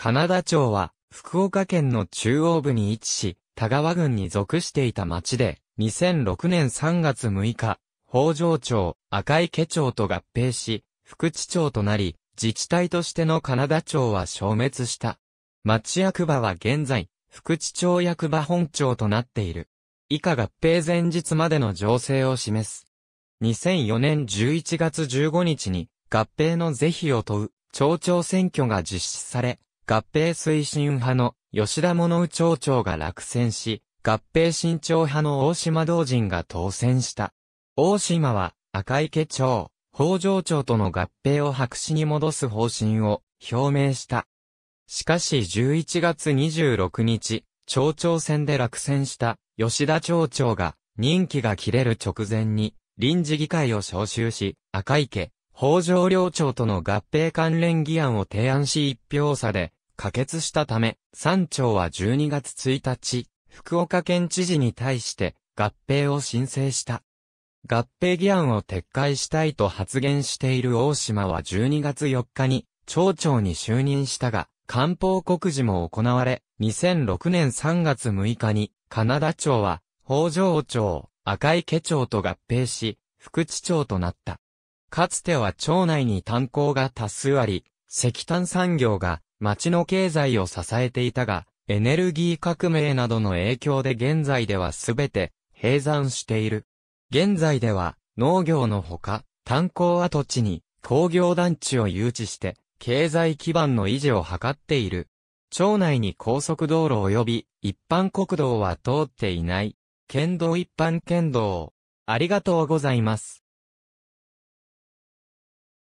カナダ町は、福岡県の中央部に位置し、田川郡に属していた町で、2006年3月6日、北条町、赤池町と合併し、福地町となり、自治体としてのカナダ町は消滅した。町役場は現在、福地町役場本町となっている。以下合併前日までの情勢を示す。2004年11月15日に合併の是非を問う町長選挙が実施され、合併推進派の吉田物宇町長が落選し、合併新潮派の大島道人が当選した。大島は赤池町、北条町との合併を白紙に戻す方針を表明した。しかし11月26日、町長選で落選した吉田町長が任期が切れる直前に臨時議会を招集し、赤池、北条両町との合併関連議案を提案し一票差で可決したため、山頂は12月1日、福岡県知事に対して合併を申請した。合併議案を撤回したいと発言している大島は12月4日に町長に就任したが、官報告示も行われ、2006年3月6日に、カナダ町は、北条町、赤池町と合併し、副地町となった。かつては町内に炭鉱が多数あり、石炭産業が町の経済を支えていたが、エネルギー革命などの影響で現在ではすべて閉山している。現在では農業のほか、炭鉱跡地に工業団地を誘致して経済基盤の維持を図っている。町内に高速道路及び一般国道は通っていない。県道一般県道。ありがとうございます。